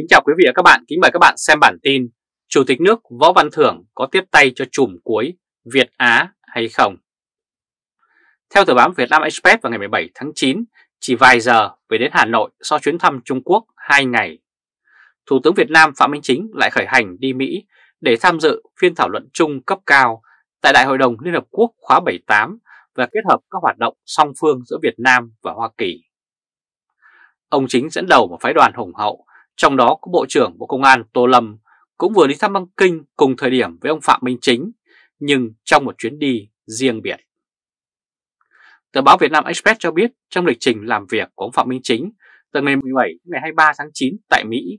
Kính chào quý vị và các bạn, kính mời các bạn xem bản tin Chủ tịch nước Võ Văn Thưởng có tiếp tay cho chùm cuối Việt Á hay không? Theo tờ báo Việt Nam Express vào ngày 17 tháng 9, chỉ vài giờ về đến Hà Nội sau chuyến thăm Trung Quốc 2 ngày, Thủ tướng Việt Nam Phạm Minh Chính lại khởi hành đi Mỹ để tham dự phiên thảo luận chung cấp cao tại Đại hội đồng Liên Hợp Quốc khóa 78 và kết hợp các hoạt động song phương giữa Việt Nam và Hoa Kỳ. Ông Chính dẫn đầu một phái đoàn hùng hậu trong đó có Bộ trưởng Bộ Công an Tô Lâm cũng vừa đi thăm băng kinh cùng thời điểm với ông Phạm Minh Chính, nhưng trong một chuyến đi riêng biệt. Tờ báo Việt Nam Express cho biết trong lịch trình làm việc của ông Phạm Minh Chính từ ngày 17 ngày 23 tháng 9 tại Mỹ,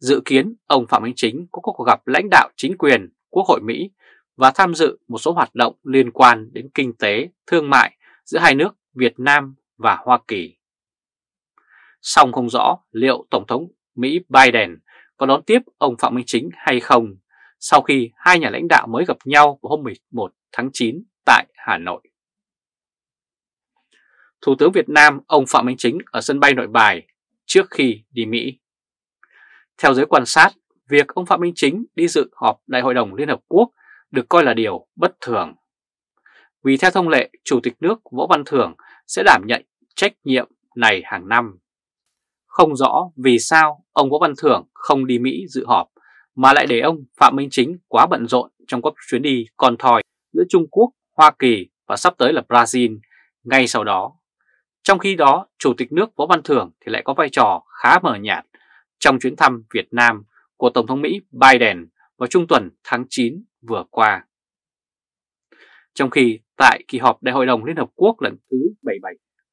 dự kiến ông Phạm Minh Chính có cuộc gặp lãnh đạo chính quyền Quốc hội Mỹ và tham dự một số hoạt động liên quan đến kinh tế, thương mại giữa hai nước Việt Nam và Hoa Kỳ. Song không rõ liệu Tổng thống Mỹ Biden có đón tiếp ông Phạm Minh Chính hay không sau khi hai nhà lãnh đạo mới gặp nhau vào hôm 11 tháng 9 tại Hà Nội. Thủ tướng Việt Nam ông Phạm Minh Chính ở sân bay nội bài trước khi đi Mỹ. Theo giới quan sát, việc ông Phạm Minh Chính đi dự họp Đại hội đồng Liên Hợp Quốc được coi là điều bất thường. Vì theo thông lệ, Chủ tịch nước Võ Văn Thưởng sẽ đảm nhận trách nhiệm này hàng năm không rõ vì sao ông Võ Văn Thưởng không đi Mỹ dự họp mà lại để ông Phạm Minh Chính quá bận rộn trong các chuyến đi còn thòi giữa Trung Quốc, Hoa Kỳ và sắp tới là Brazil ngay sau đó. Trong khi đó, Chủ tịch nước Võ Văn Thưởng thì lại có vai trò khá mờ nhạt trong chuyến thăm Việt Nam của Tổng thống Mỹ Biden vào trung tuần tháng 9 vừa qua. Trong khi tại kỳ họp Đại hội đồng Liên Hợp Quốc lần thứ 77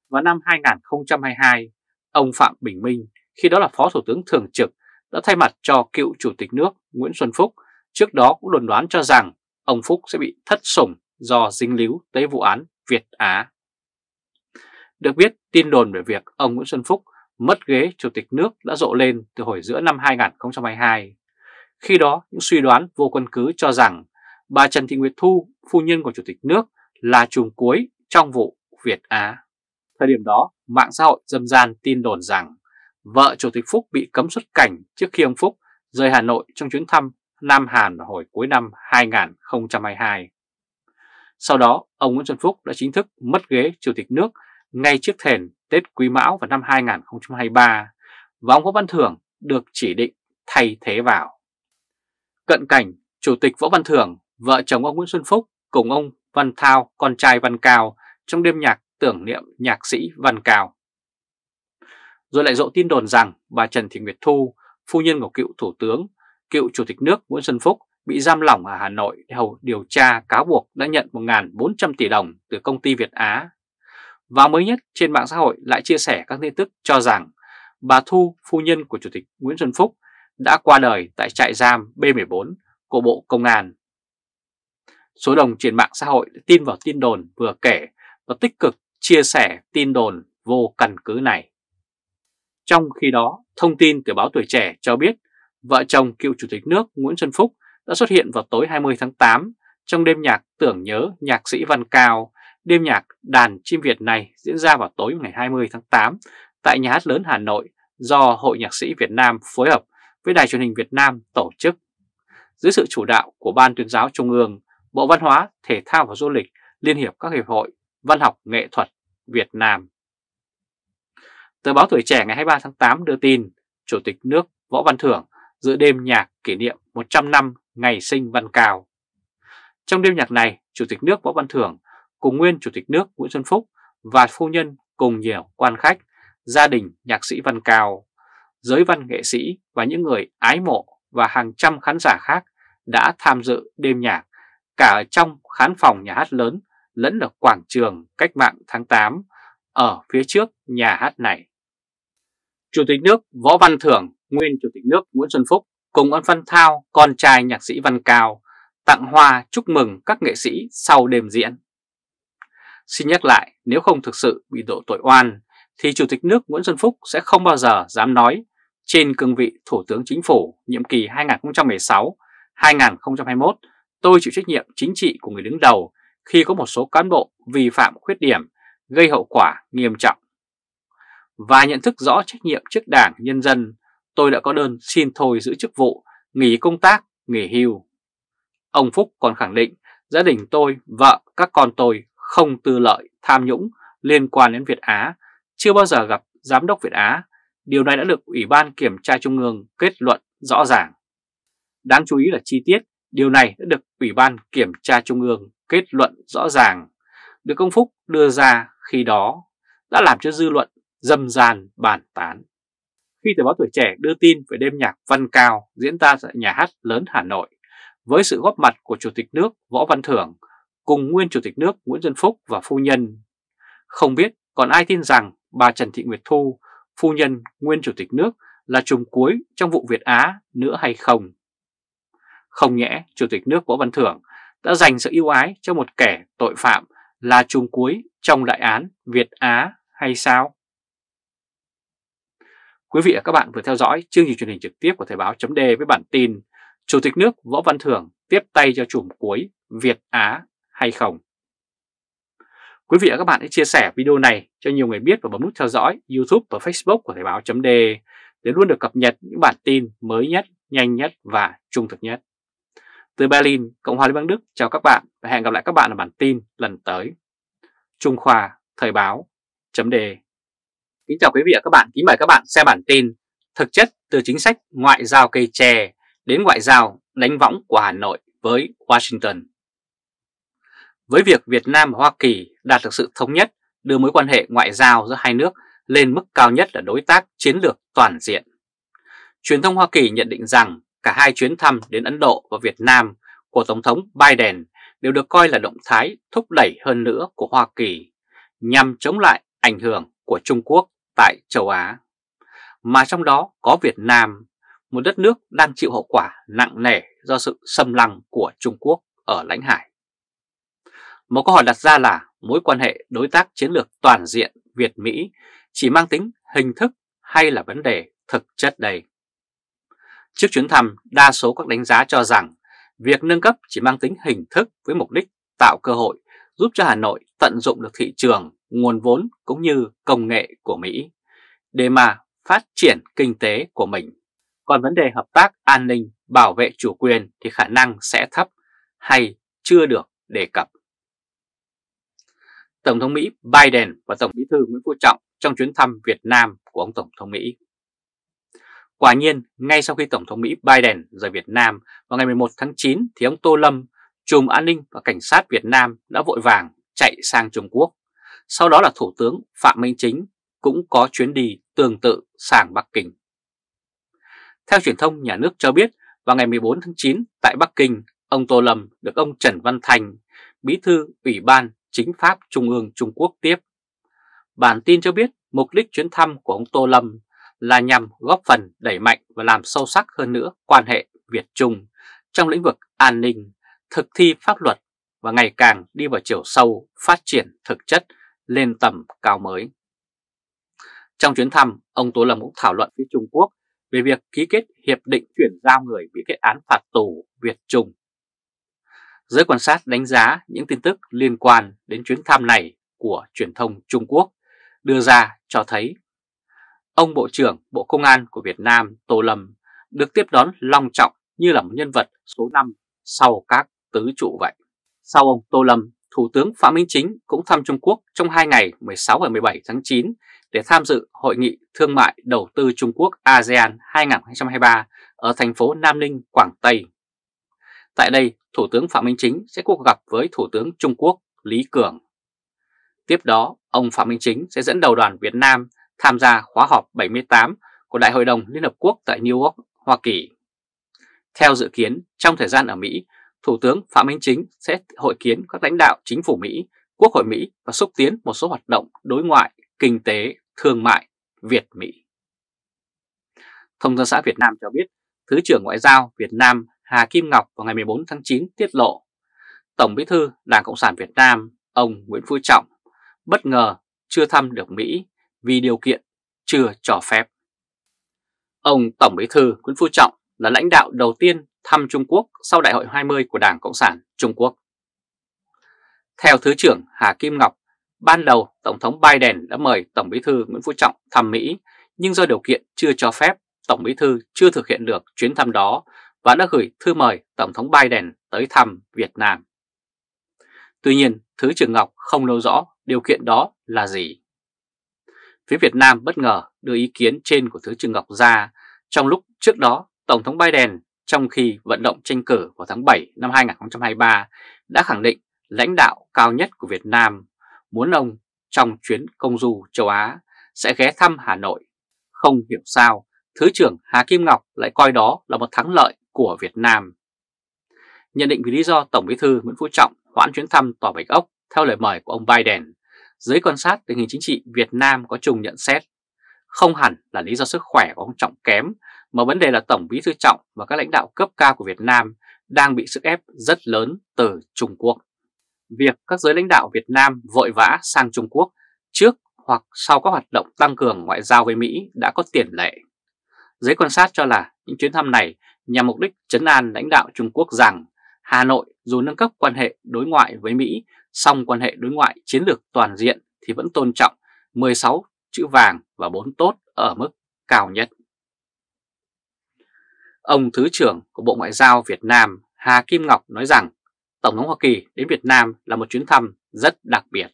vào năm 2022, Ông Phạm Bình Minh, khi đó là Phó Thủ tướng Thường trực, đã thay mặt cho cựu Chủ tịch nước Nguyễn Xuân Phúc, trước đó cũng đồn đoán cho rằng ông Phúc sẽ bị thất sủng do dính líu tới vụ án Việt Á. Được biết, tin đồn về việc ông Nguyễn Xuân Phúc mất ghế Chủ tịch nước đã rộ lên từ hồi giữa năm 2022. Khi đó, những suy đoán vô căn cứ cho rằng bà Trần Thị Nguyệt Thu, phu nhân của Chủ tịch nước, là trùng cuối trong vụ Việt Á. Thời điểm đó, mạng xã hội dâm gian tin đồn rằng vợ Chủ tịch Phúc bị cấm xuất cảnh trước khi ông Phúc rời Hà Nội trong chuyến thăm Nam Hàn hồi cuối năm 2022. Sau đó, ông Nguyễn Xuân Phúc đã chính thức mất ghế Chủ tịch nước ngay trước thềm Tết Quý Mão vào năm 2023 và ông Võ Văn Thưởng được chỉ định thay thế vào. Cận cảnh, Chủ tịch Võ Văn Thưởng, vợ chồng ông Nguyễn Xuân Phúc cùng ông Văn Thao, con trai Văn Cao trong đêm nhạc tưởng niệm nhạc sĩ Văn Cao. Rồi lại rộ tin đồn rằng bà Trần Thị Nguyệt Thu, phu nhân của cựu Thủ tướng, cựu Chủ tịch nước Nguyễn Xuân Phúc bị giam lỏng ở Hà Nội để hầu điều tra cáo buộc đã nhận 1.400 tỷ đồng từ công ty Việt Á. Và mới nhất trên mạng xã hội lại chia sẻ các tin tức cho rằng bà Thu, phu nhân của Chủ tịch Nguyễn Xuân Phúc, đã qua đời tại trại giam B14 của Bộ Công an. Số đồng trên mạng xã hội tin vào tin đồn vừa kể và tích cực chia sẻ tin đồn vô căn cứ này. Trong khi đó, thông tin từ báo Tuổi Trẻ cho biết vợ chồng cựu Chủ tịch nước Nguyễn Xuân Phúc đã xuất hiện vào tối 20 tháng 8 trong đêm nhạc tưởng nhớ nhạc sĩ Văn Cao. Đêm nhạc Đàn Chim Việt này diễn ra vào tối ngày 20 tháng 8 tại Nhà hát lớn Hà Nội do Hội Nhạc sĩ Việt Nam phối hợp với Đài truyền hình Việt Nam tổ chức. Dưới sự chủ đạo của Ban tuyên giáo Trung ương, Bộ Văn hóa, Thể thao và Du lịch, Liên hiệp các hiệp hội văn học nghệ thuật Việt Nam. Tờ báo Tuổi Trẻ ngày 23 tháng 8 đưa tin Chủ tịch nước Võ Văn Thưởng dự đêm nhạc kỷ niệm 100 năm ngày sinh Văn Cao. Trong đêm nhạc này, Chủ tịch nước Võ Văn Thưởng cùng nguyên Chủ tịch nước Nguyễn Xuân Phúc và phu nhân cùng nhiều quan khách, gia đình nhạc sĩ Văn Cao, giới văn nghệ sĩ và những người ái mộ và hàng trăm khán giả khác đã tham dự đêm nhạc cả ở trong khán phòng nhà hát lớn lẫn ở quảng trường cách mạng tháng 8 ở phía trước nhà hát này. Chủ tịch nước Võ Văn Thưởng, nguyên Chủ tịch nước Nguyễn Xuân Phúc cùng ông Văn Thao, con trai nhạc sĩ Văn Cao, tặng hoa chúc mừng các nghệ sĩ sau đêm diễn. Xin nhắc lại, nếu không thực sự bị độ tội oan, thì Chủ tịch nước Nguyễn Xuân Phúc sẽ không bao giờ dám nói trên cương vị Thủ tướng Chính phủ nhiệm kỳ 2016-2021 tôi chịu trách nhiệm chính trị của người đứng đầu khi có một số cán bộ vi phạm khuyết điểm gây hậu quả nghiêm trọng. Và nhận thức rõ trách nhiệm trước đảng, nhân dân, tôi đã có đơn xin thôi giữ chức vụ, nghỉ công tác, nghỉ hưu. Ông Phúc còn khẳng định gia đình tôi, vợ, các con tôi không tư lợi, tham nhũng liên quan đến Việt Á, chưa bao giờ gặp giám đốc Việt Á. Điều này đã được Ủy ban Kiểm tra Trung ương kết luận rõ ràng. Đáng chú ý là chi tiết, điều này đã được Ủy ban Kiểm tra Trung ương kết luận rõ ràng được công Phúc đưa ra khi đó đã làm cho dư luận dầm dàn bàn tán. Khi tờ báo Tuổi Trẻ đưa tin về đêm nhạc Văn Cao diễn ra tại nhà hát lớn Hà Nội với sự góp mặt của Chủ tịch nước Võ Văn Thưởng cùng nguyên Chủ tịch nước Nguyễn Xuân Phúc và phu nhân. Không biết còn ai tin rằng bà Trần Thị Nguyệt Thu, phu nhân nguyên Chủ tịch nước là trùng cuối trong vụ Việt Á nữa hay không? Không nhẽ Chủ tịch nước Võ Văn Thưởng đã dành sự ưu ái cho một kẻ tội phạm là chùm cuối trong đại án Việt Á hay sao? Quý vị và các bạn vừa theo dõi chương trình truyền hình trực tiếp của Thời báo chấm với bản tin Chủ tịch nước Võ Văn Thưởng tiếp tay cho chùm cuối Việt Á hay không? Quý vị và các bạn hãy chia sẻ video này cho nhiều người biết và bấm nút theo dõi YouTube và Facebook của Thời báo chấm để luôn được cập nhật những bản tin mới nhất, nhanh nhất và trung thực nhất. Từ Berlin, Cộng hòa Liên bang Đức chào các bạn và hẹn gặp lại các bạn ở bản tin lần tới. Trung Khoa, Thời báo, chấm đề. Kính chào quý vị và các bạn, kính mời các bạn xem bản tin Thực chất từ chính sách ngoại giao cây chè đến ngoại giao đánh võng của Hà Nội với Washington. Với việc Việt Nam và Hoa Kỳ đạt được sự thống nhất đưa mối quan hệ ngoại giao giữa hai nước lên mức cao nhất là đối tác chiến lược toàn diện. Truyền thông Hoa Kỳ nhận định rằng Cả hai chuyến thăm đến Ấn Độ và Việt Nam của Tổng thống Biden đều được coi là động thái thúc đẩy hơn nữa của Hoa Kỳ nhằm chống lại ảnh hưởng của Trung Quốc tại châu Á. Mà trong đó có Việt Nam, một đất nước đang chịu hậu quả nặng nề do sự xâm lăng của Trung Quốc ở lãnh hải. Một câu hỏi đặt ra là mối quan hệ đối tác chiến lược toàn diện Việt-Mỹ chỉ mang tính hình thức hay là vấn đề thực chất đây? Trước chuyến thăm, đa số các đánh giá cho rằng việc nâng cấp chỉ mang tính hình thức với mục đích tạo cơ hội giúp cho Hà Nội tận dụng được thị trường, nguồn vốn cũng như công nghệ của Mỹ để mà phát triển kinh tế của mình. Còn vấn đề hợp tác an ninh, bảo vệ chủ quyền thì khả năng sẽ thấp hay chưa được đề cập. Tổng thống Mỹ Biden và Tổng bí thư Nguyễn Phú Trọng trong chuyến thăm Việt Nam của ông Tổng thống Mỹ Quả nhiên, ngay sau khi Tổng thống Mỹ Biden rời Việt Nam vào ngày 11 tháng 9 thì ông Tô Lâm, trùm an ninh và cảnh sát Việt Nam đã vội vàng chạy sang Trung Quốc. Sau đó là Thủ tướng Phạm Minh Chính cũng có chuyến đi tương tự sang Bắc Kinh. Theo truyền thông nhà nước cho biết, vào ngày 14 tháng 9 tại Bắc Kinh, ông Tô Lâm được ông Trần Văn Thành, bí thư Ủy ban Chính pháp Trung ương Trung Quốc tiếp. Bản tin cho biết mục đích chuyến thăm của ông Tô Lâm là nhằm góp phần đẩy mạnh và làm sâu sắc hơn nữa quan hệ Việt-Trung trong lĩnh vực an ninh, thực thi pháp luật và ngày càng đi vào chiều sâu phát triển thực chất lên tầm cao mới. Trong chuyến thăm, ông Tô Lâm cũng thảo luận với Trung Quốc về việc ký kết hiệp định chuyển giao người bị kết án phạt tù Việt-Trung. Giới quan sát đánh giá những tin tức liên quan đến chuyến thăm này của truyền thông Trung Quốc đưa ra cho thấy Ông Bộ trưởng Bộ Công an của Việt Nam Tô Lâm được tiếp đón long trọng như là một nhân vật số 5 sau các tứ trụ vậy. Sau ông Tô Lâm, Thủ tướng Phạm Minh Chính cũng thăm Trung Quốc trong 2 ngày 16 và 17 tháng 9 để tham dự Hội nghị Thương mại Đầu tư Trung Quốc ASEAN 2023 ở thành phố Nam Ninh, Quảng Tây. Tại đây, Thủ tướng Phạm Minh Chính sẽ cuộc gặp với Thủ tướng Trung Quốc Lý Cường. Tiếp đó, ông Phạm Minh Chính sẽ dẫn đầu đoàn Việt Nam tham gia khóa họp 78 của Đại hội đồng Liên Hợp Quốc tại New York, Hoa Kỳ. Theo dự kiến, trong thời gian ở Mỹ, Thủ tướng Phạm Minh Chính sẽ hội kiến các lãnh đạo chính phủ Mỹ, Quốc hội Mỹ và xúc tiến một số hoạt động đối ngoại, kinh tế, thương mại Việt-Mỹ. Thông tấn xã Việt Nam cho biết, Thứ trưởng Ngoại giao Việt Nam Hà Kim Ngọc vào ngày 14 tháng 9 tiết lộ, Tổng bí thư Đảng Cộng sản Việt Nam, ông Nguyễn Phú Trọng, bất ngờ chưa thăm được Mỹ vì điều kiện chưa cho phép. Ông Tổng Bí thư Nguyễn Phú Trọng là lãnh đạo đầu tiên thăm Trung Quốc sau Đại hội 20 của Đảng Cộng sản Trung Quốc. Theo Thứ trưởng Hà Kim Ngọc, ban đầu Tổng thống Biden đã mời Tổng Bí thư Nguyễn Phú Trọng thăm Mỹ, nhưng do điều kiện chưa cho phép, Tổng Bí thư chưa thực hiện được chuyến thăm đó và đã gửi thư mời Tổng thống Biden tới thăm Việt Nam. Tuy nhiên, Thứ trưởng Ngọc không nêu rõ điều kiện đó là gì. Phía Việt Nam bất ngờ đưa ý kiến trên của Thứ trưởng Ngọc ra trong lúc trước đó Tổng thống Biden trong khi vận động tranh cử vào tháng 7 năm 2023 đã khẳng định lãnh đạo cao nhất của Việt Nam muốn ông trong chuyến công du châu Á sẽ ghé thăm Hà Nội. Không hiểu sao, Thứ trưởng Hà Kim Ngọc lại coi đó là một thắng lợi của Việt Nam. Nhận định vì lý do Tổng bí thư Nguyễn Phú Trọng hoãn chuyến thăm Tòa Bạch Ốc theo lời mời của ông Biden, Giới quan sát tình hình chính trị Việt Nam có chung nhận xét, không hẳn là lý do sức khỏe của ông Trọng kém, mà vấn đề là Tổng bí thư Trọng và các lãnh đạo cấp cao của Việt Nam đang bị sức ép rất lớn từ Trung Quốc. Việc các giới lãnh đạo Việt Nam vội vã sang Trung Quốc trước hoặc sau các hoạt động tăng cường ngoại giao với Mỹ đã có tiền lệ. Giới quan sát cho là những chuyến thăm này nhằm mục đích chấn an lãnh đạo Trung Quốc rằng Hà Nội dù nâng cấp quan hệ đối ngoại với Mỹ, song quan hệ đối ngoại chiến lược toàn diện thì vẫn tôn trọng 16 chữ vàng và 4 tốt ở mức cao nhất. Ông Thứ trưởng của Bộ Ngoại giao Việt Nam Hà Kim Ngọc nói rằng Tổng thống Hoa Kỳ đến Việt Nam là một chuyến thăm rất đặc biệt.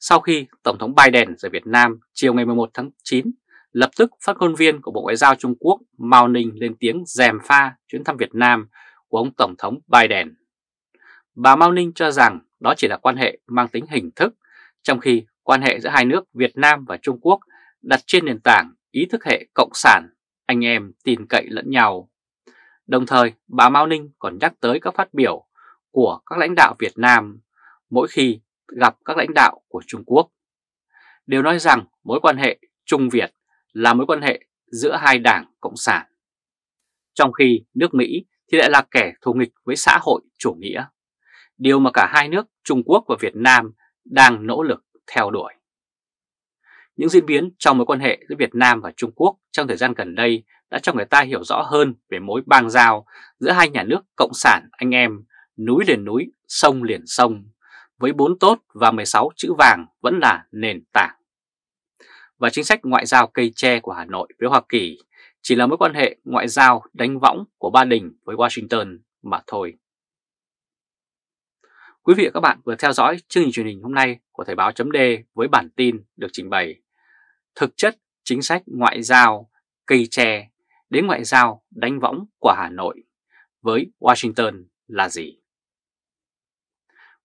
Sau khi Tổng thống Biden rời Việt Nam chiều ngày 11 tháng 9, lập tức phát ngôn viên của Bộ Ngoại giao Trung Quốc Mao Ninh lên tiếng dèm pha chuyến thăm Việt Nam của ông Tổng thống Biden. Bà Mao Ninh cho rằng đó chỉ là quan hệ mang tính hình thức, trong khi quan hệ giữa hai nước Việt Nam và Trung Quốc đặt trên nền tảng ý thức hệ cộng sản, anh em tin cậy lẫn nhau. Đồng thời, bà Mao Ninh còn nhắc tới các phát biểu của các lãnh đạo Việt Nam mỗi khi gặp các lãnh đạo của Trung Quốc. Đều nói rằng mối quan hệ Trung Việt là mối quan hệ giữa hai đảng Cộng sản. Trong khi nước Mỹ thì lại là kẻ thù nghịch với xã hội chủ nghĩa. Điều mà cả hai nước Trung Quốc và Việt Nam đang nỗ lực theo đuổi. Những diễn biến trong mối quan hệ giữa Việt Nam và Trung Quốc trong thời gian gần đây đã cho người ta hiểu rõ hơn về mối bang giao giữa hai nhà nước cộng sản anh em, núi liền núi, sông liền sông, với bốn tốt và 16 chữ vàng vẫn là nền tảng. Và chính sách ngoại giao cây tre của Hà Nội với Hoa Kỳ chỉ là mối quan hệ ngoại giao đánh võng của Ba Đình với Washington mà thôi. Quý vị và các bạn vừa theo dõi chương trình truyền hình hôm nay của Thời báo chấm với bản tin được trình bày Thực chất chính sách ngoại giao cây tre đến ngoại giao đánh võng của Hà Nội với Washington là gì?